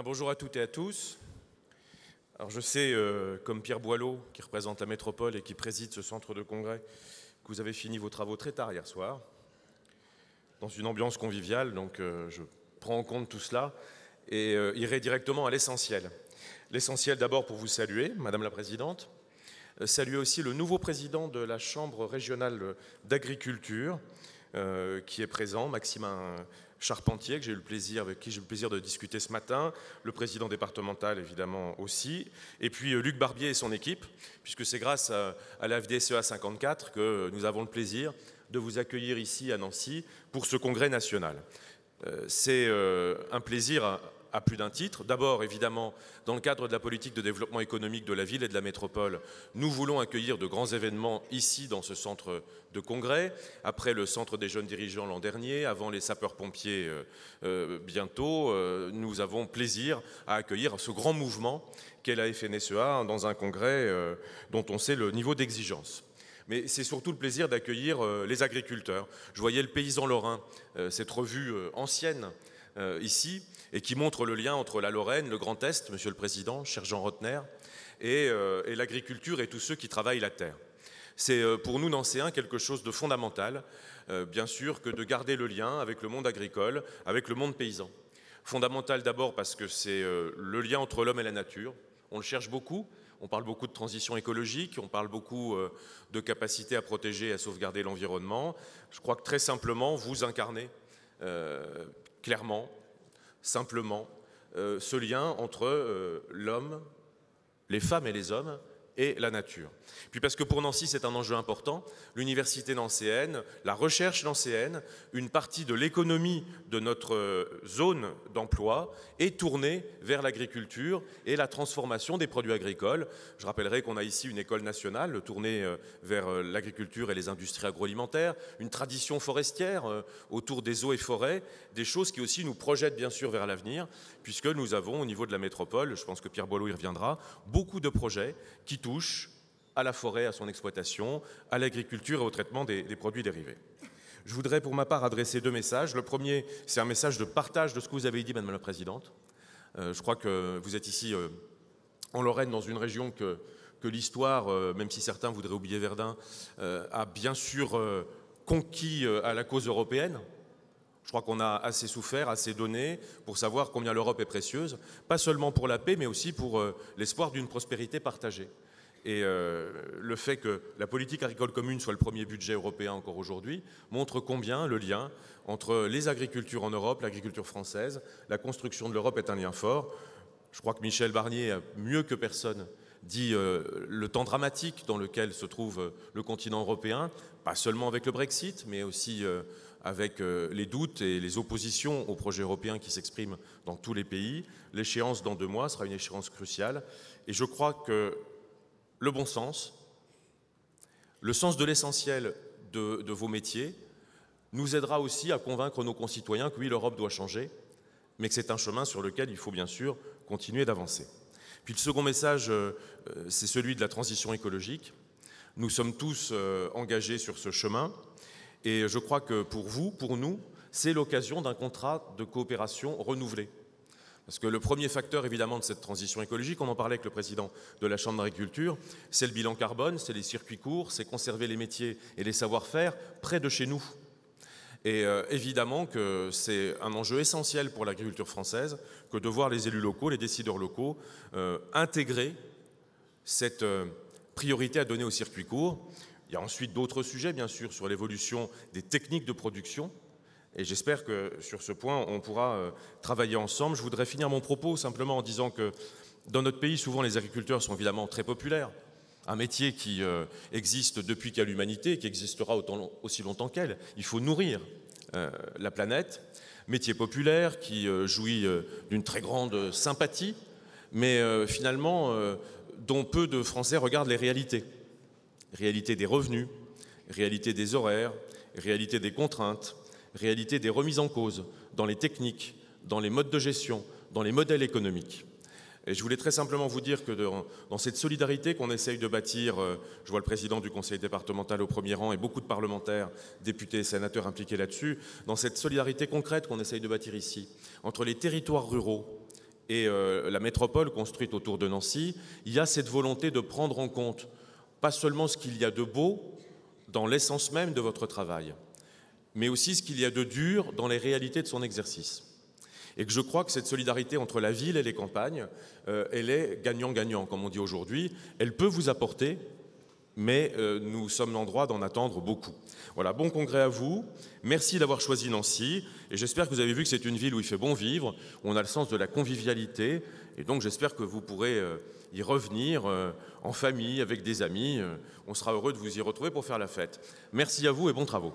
bonjour à toutes et à tous. Alors je sais, euh, comme Pierre Boileau, qui représente la métropole et qui préside ce centre de congrès, que vous avez fini vos travaux très tard hier soir, dans une ambiance conviviale, donc euh, je prends en compte tout cela et euh, irai directement à l'essentiel. L'essentiel d'abord pour vous saluer, Madame la Présidente, saluer aussi le nouveau président de la Chambre régionale d'agriculture, euh, qui est présent, Maximin hein Charpentier, que j'ai eu le plaisir, avec qui j'ai eu le plaisir de discuter ce matin, le président départemental évidemment aussi, et puis euh, Luc Barbier et son équipe, puisque c'est grâce à, à la FDSEA 54 que nous avons le plaisir de vous accueillir ici à Nancy pour ce congrès national. Euh, c'est un plaisir à plus d'un titre. D'abord, évidemment, dans le cadre de la politique de développement économique de la ville et de la métropole, nous voulons accueillir de grands événements ici, dans ce centre de congrès, après le centre des jeunes dirigeants l'an dernier, avant les sapeurs-pompiers euh, euh, bientôt. Euh, nous avons plaisir à accueillir ce grand mouvement qu'est la FNSEA dans un congrès dont on sait le niveau d'exigence mais c'est surtout le plaisir d'accueillir les agriculteurs. Je voyais le paysan lorrain, cette revue ancienne euh, ici et qui montre le lien entre la Lorraine, le Grand Est, Monsieur le Président, cher Jean Rotner, et, euh, l'agriculture et tous ceux qui travaillent la terre. C'est euh, pour nous, Nancéens, quelque chose de fondamental, bien sûr, que de garder le lien avec le monde agricole, avec le monde paysan. Fondamental d'abord parce que c'est le lien entre l'homme et la nature. On le cherche beaucoup, on parle beaucoup de transition écologique, on parle beaucoup de capacité à protéger et à sauvegarder l'environnement. Je crois que très simplement, vous incarnez clairement, simplement, euh, ce lien entre euh, l'homme, les femmes et les hommes, et la nature. Puis parce que pour Nancy, c'est un enjeu important, l'université nancéenne, la recherche nancéenne, une partie de l'économie de notre euh, zone d'emploi est tournée vers l'agriculture et la transformation des produits agricoles. Je rappellerai qu'on a ici une école nationale tournée euh, vers euh, l'agriculture et les industries agroalimentaires, une tradition forestière autour des eaux et forêts, des choses qui aussi nous projettent bien sûr vers l'avenir, puisque nous avons au niveau de la métropole, je pense que Pierre Boileau y reviendra, beaucoup de projets qui touche à la forêt, à son exploitation, à l'agriculture et au traitement des, produits dérivés. Je voudrais pour ma part adresser deux messages. Le premier, c'est un message de partage de ce que vous avez dit, Madame la Présidente. Euh, je crois que vous êtes ici euh, en Lorraine, dans une région que, l'histoire, euh, même si certains voudraient oublier Verdun, a bien sûr conquis à la cause européenne. Je crois qu'on a assez souffert, assez donné pour savoir combien l'Europe est précieuse, pas seulement pour la paix, mais aussi pour l'espoir d'une prospérité partagée. Et euh, le fait que la politique agricole commune soit le premier budget européen encore aujourd'hui montre combien le lien entre les agricultures en Europe, l'agriculture française, la construction de l'Europe est un lien fort. Je crois que Michel Barnier a mieux que personne dit euh, le temps dramatique dans lequel se trouve euh, le continent européen, pas seulement avec le Brexit, mais aussi avec les doutes et les oppositions au projet européen qui s'expriment dans tous les pays. L'échéance dans deux mois sera une échéance cruciale. Et je crois que le bon sens, le sens de l'essentiel de, vos métiers, nous aidera aussi à convaincre nos concitoyens que oui, l'Europe doit changer, mais que c'est un chemin sur lequel il faut bien sûr continuer d'avancer. Puis le second message, euh, euh, c'est celui de la transition écologique. Nous sommes tous euh, engagés sur ce chemin, et je crois que pour vous, pour nous, c'est l'occasion d'un contrat de coopération renouvelé. Parce que le premier facteur, évidemment, de cette transition écologique, on en parlait avec le président de la Chambre d'agriculture, c'est le bilan carbone, c'est les circuits courts, c'est conserver les métiers et les savoir-faire près de chez nous. Et euh, évidemment que c'est un enjeu essentiel pour l'agriculture française que de voir les élus locaux, les décideurs locaux, euh, intégrer cette euh, priorité à donner aux circuits courts. Il y a ensuite d'autres sujets, bien sûr, sur l'évolution des techniques de production et j'espère que sur ce point, on pourra euh, travailler ensemble. Je voudrais finir mon propos simplement en disant que dans notre pays, souvent, les agriculteurs sont évidemment très populaires. Un métier qui euh, existe depuis qu'il a l'humanité, qui existera aussi longtemps qu'elle. Il faut nourrir euh, la planète. Métier populaire qui jouit d'une très grande sympathie, mais finalement, dont peu de Français regardent les réalités. Réalité des revenus, réalité des horaires, réalité des contraintes, réalité des remises en cause dans les techniques, dans les modes de gestion, dans les modèles économiques. Et je voulais très simplement vous dire que dans cette solidarité qu'on essaye de bâtir, euh, je vois le président du conseil départemental au premier rang et beaucoup de parlementaires, députés et sénateurs impliqués là-dessus, dans cette solidarité concrète qu'on essaye de bâtir ici, entre les territoires ruraux et euh, la métropole construite autour de Nancy, il y a cette volonté de prendre en compte pas seulement ce qu'il y a de beau dans l'essence même de votre travail, mais aussi ce qu'il y a de dur dans les réalités de son exercice. Et que je crois que cette solidarité entre la ville et les campagnes, euh, elle est gagnant-gagnant, comme on dit aujourd'hui. Elle peut vous apporter, mais euh, nous sommes en droit d'en attendre beaucoup. Voilà, bon congrès à vous. Merci d'avoir choisi Nancy. Et j'espère que vous avez vu que c'est une ville où il fait bon vivre, où on a le sens de la convivialité. Et donc j'espère que vous pourrez euh, y revenir en famille, avec des amis. on sera heureux de vous y retrouver pour faire la fête. Merci à vous et bons travaux.